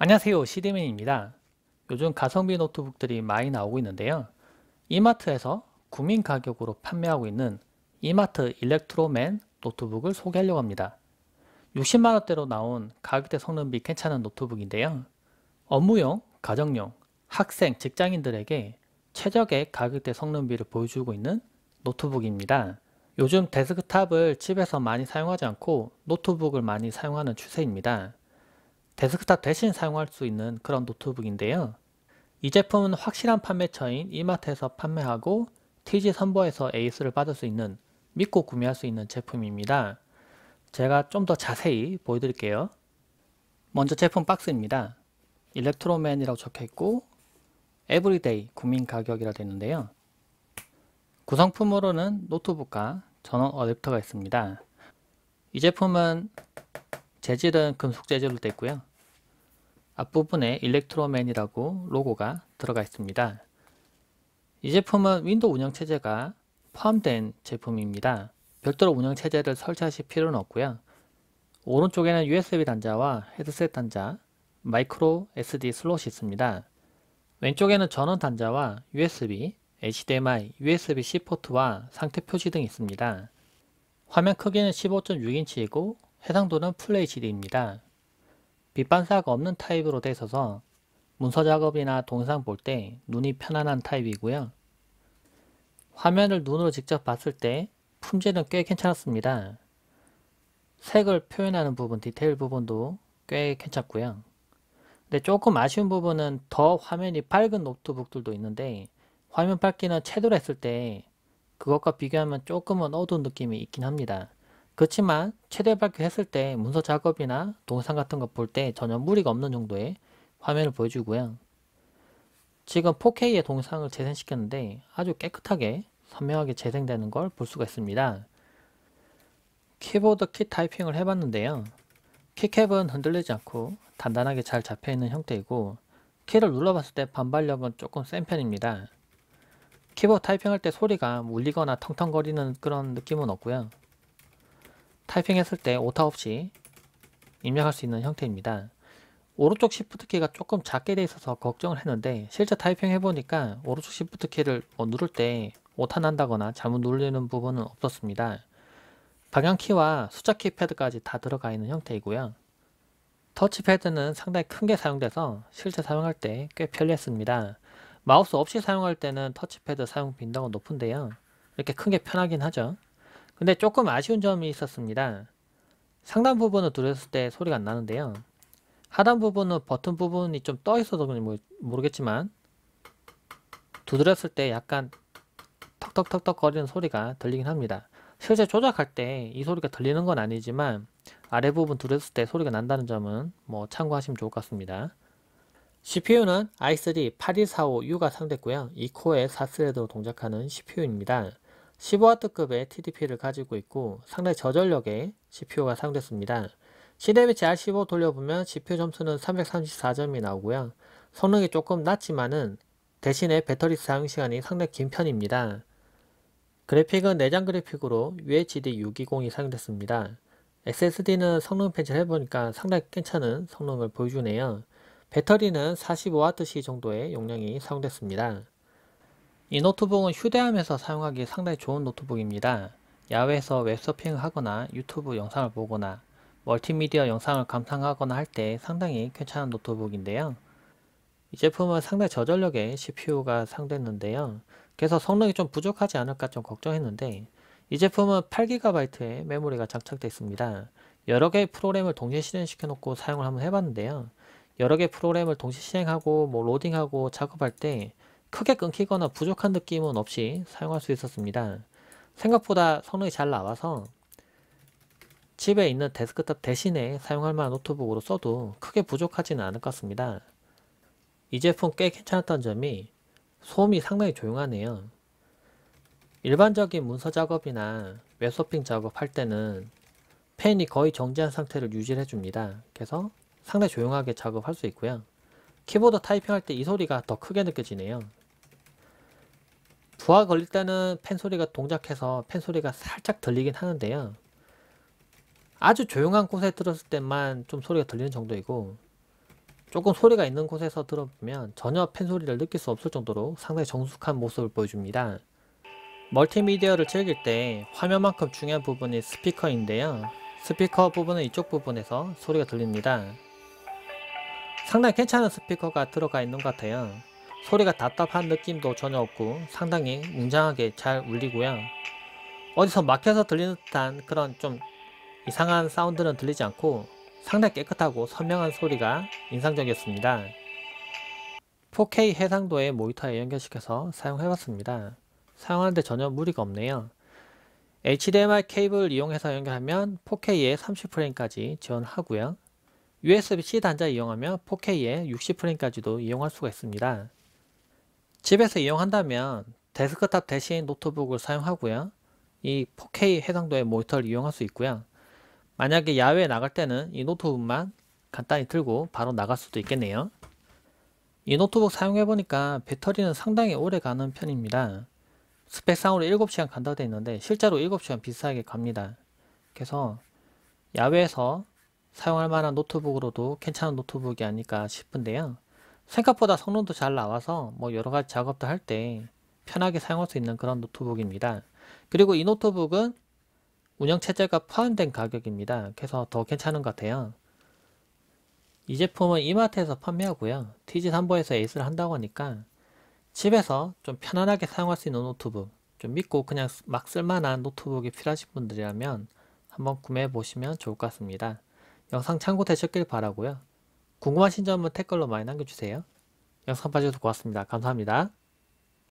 안녕하세요 시대민입니다 요즘 가성비 노트북들이 많이 나오고 있는데요 이마트에서 구민 가격으로 판매하고 있는 이마트 일렉트로맨 노트북을 소개하려고 합니다 60만원대로 나온 가격대 성능비 괜찮은 노트북인데요 업무용, 가정용, 학생, 직장인들에게 최적의 가격대 성능비를 보여주고 있는 노트북입니다 요즘 데스크탑을 집에서 많이 사용하지 않고 노트북을 많이 사용하는 추세입니다 데스크탑 대신 사용할 수 있는 그런 노트북인데요. 이 제품은 확실한 판매처인 이마트에서 판매하고 TG 선보에서 에이스를 받을 수 있는 믿고 구매할 수 있는 제품입니다. 제가 좀 더 자세히 보여드릴게요. 먼저 제품 박스입니다. 일렉트로맨이라고 적혀있고 에브리데이 국민 가격이라 되는데요. 구성품으로는 노트북과 전원 어댑터가 있습니다. 이 제품은 재질은 금속 재질로 되어 있고요. 앞부분에 일렉트로맨이라고 로고가 들어가 있습니다. 이 제품은 윈도우 운영체제가 포함된 제품입니다. 별도로 운영체제를 설치하실 필요는 없고요. 오른쪽에는 USB 단자와 헤드셋 단자, 마이크로 SD 슬롯이 있습니다. 왼쪽에는 전원 단자와 USB, HDMI, USB-C 포트와 상태 표시 등이 있습니다. 화면 크기는 15.6인치이고 해상도는 FHD입니다. 빛반사가 없는 타입으로 돼 있어서 문서 작업이나 동상 영볼때 눈이 편안한 타입이고요. 화면을 눈으로 직접 봤을 때 품질은 꽤 괜찮았습니다. 색을 표현하는 부분, 디테일 부분도 꽤 괜찮고요. 근데 조금 아쉬운 부분은 더 화면이 밝은 노트북들도 있는데 화면 밝기는 채도를 했을 때 그것과 비교하면 조금은 어두운 느낌이 있긴 합니다. 그렇지만 최대 밝기했을때 문서 작업이나 동영상 같은 거 볼 때 전혀 무리가 없는 정도의 화면을 보여주고요. 지금 4K의 동영상을 재생시켰는데 아주 깨끗하게 선명하게 재생되는 걸 볼 수가 있습니다. 키보드 키 타이핑을 해봤는데요. 키캡은 흔들리지 않고 단단하게 잘 잡혀있는 형태이고 키를 눌러봤을 때 반발력은 조금 센 편입니다. 키보드 타이핑할 때 소리가 울리거나 텅텅거리는 그런 느낌은 없고요. 타이핑했을 때 오타 없이 입력할 수 있는 형태입니다. 오른쪽 시프트키가 조금 작게 돼 있어서 걱정을 했는데 실제 타이핑 해보니까 오른쪽 시프트키를 뭐 누를 때 오타 난다거나 잘못 누르는 부분은 없었습니다. 방향키와 숫자키 패드까지 다 들어가 있는 형태이고요. 터치패드는 상당히 큰 게 사용돼서 실제 사용할 때 꽤 편리했습니다. 마우스 없이 사용할 때는 터치패드 사용 빈도가 높은데요. 이렇게 큰 게 편하긴 하죠. 근데 조금 아쉬운 점이 있었습니다. 상단 부분을 누렸을 때 소리가 안 나는데요. 하단 부분은 버튼 부분이 좀 떠 있어서 모르겠지만 두드렸을 때 약간 턱턱턱턱 거리는 소리가 들리긴 합니다. 실제 조작할 때 이 소리가 들리는 건 아니지만 아래 부분 두렸을때 소리가 난다는 점은 뭐 참고하시면 좋을 것 같습니다. CPU는 i3 8245U가 상대고요. 2코에 4스레드로 동작하는 CPU입니다. 15W급의 TDP를 가지고 있고 상당히 저전력의 CPU가 사용됐습니다. 시대 배치 R15 돌려보면 CPU 점수는 334점이 나오고요. 성능이 조금 낮지만은 대신에 배터리 사용 시간이 상당히 긴 편입니다. 그래픽은 내장 그래픽으로 UHD 620이 사용됐습니다. SSD는 성능 펜치를 해보니까 상당히 괜찮은 성능을 보여주네요. 배터리는 45W시 정도의 용량이 사용됐습니다. 이 노트북은 휴대하면서 사용하기 상당히 좋은 노트북입니다. 야외에서 웹서핑을 하거나 유튜브 영상을 보거나 멀티미디어 영상을 감상하거나 할 때 상당히 괜찮은 노트북인데요. 이 제품은 상당히 저전력의 CPU가 상대했는데요. 그래서 성능이 좀 부족하지 않을까 좀 걱정했는데 이 제품은 8GB의 메모리가 장착되어 있습니다. 여러 개의 프로그램을 동시에 실행시켜 놓고 사용을 한번 해봤는데요. 여러 개의 프로그램을 동시에 실행하고 뭐 로딩하고 작업할 때 크게 끊기거나 부족한 느낌은 없이 사용할 수 있었습니다. 생각보다 성능이 잘 나와서 집에 있는 데스크탑 대신에 사용할 만한 노트북으로 써도 크게 부족하지는 않을 것 같습니다. 이 제품 꽤 괜찮았던 점이 소음이 상당히 조용하네요. 일반적인 문서 작업이나 웹서핑 작업할 때는 펜이 거의 정지한 상태를 유지해 줍니다. 그래서 상당히 조용하게 작업할 수 있고요. 키보드 타이핑할 때 이 소리가 더 크게 느껴지네요. 부하 걸릴 때는 펜 소리가 동작해서 펜 소리가 살짝 들리긴 하는데요. 아주 조용한 곳에 들었을 때만 좀 소리가 들리는 정도이고 조금 소리가 있는 곳에서 들어보면 전혀 펜 소리를 느낄 수 없을 정도로 상당히 정숙한 모습을 보여줍니다. 멀티미디어를 즐길 때 화면만큼 중요한 부분이 스피커인데요. 스피커 부분은 이쪽 부분에서 소리가 들립니다. 상당히 괜찮은 스피커가 들어가 있는 것 같아요. 소리가 답답한 느낌도 전혀 없고 상당히 웅장하게 잘 울리고요. 어디서 막혀서 들리는 듯한 그런 좀 이상한 사운드는 들리지 않고 상당히 깨끗하고 선명한 소리가 인상적이었습니다. 4K 해상도의 모니터에 연결시켜서 사용해봤습니다. 사용하는데 전혀 무리가 없네요. HDMI 케이블을 이용해서 연결하면 4K에 30프레임까지 지원하고요. USB-C 단자 이용하면 4K에 60프레임까지도 이용할 수가 있습니다. 집에서 이용한다면 데스크탑 대신 노트북을 사용하고요. 이 4K 해상도의 모니터를 이용할 수 있고요. 만약에 야외에 나갈 때는 이 노트북만 간단히 들고 바로 나갈 수도 있겠네요. 이 노트북 사용해보니까 배터리는 상당히 오래 가는 편입니다. 스펙상으로 7시간 간다고 되어 있는데 실제로 7시간 비슷하게 갑니다. 그래서 야외에서 사용할 만한 노트북으로도 괜찮은 노트북이 아닐까 싶은데요. 생각보다 성능도 잘 나와서 뭐 여러가지 작업도 할 때 편하게 사용할 수 있는 그런 노트북입니다. 그리고 이 노트북은 운영체제가 포함된 가격입니다. 그래서 더 괜찮은 것 같아요. 이 제품은 이마트에서 판매하고요. TG3보에서 에이스를 한다고 하니까 집에서 좀 편안하게 사용할 수 있는 노트북 좀 믿고 그냥 막 쓸만한 노트북이 필요하신 분들이라면 한번 구매해 보시면 좋을 것 같습니다. 영상 참고되셨길 바라고요. 궁금하신 점은 댓글로 많이 남겨주세요. 영상 봐주셔서 고맙습니다. 감사합니다.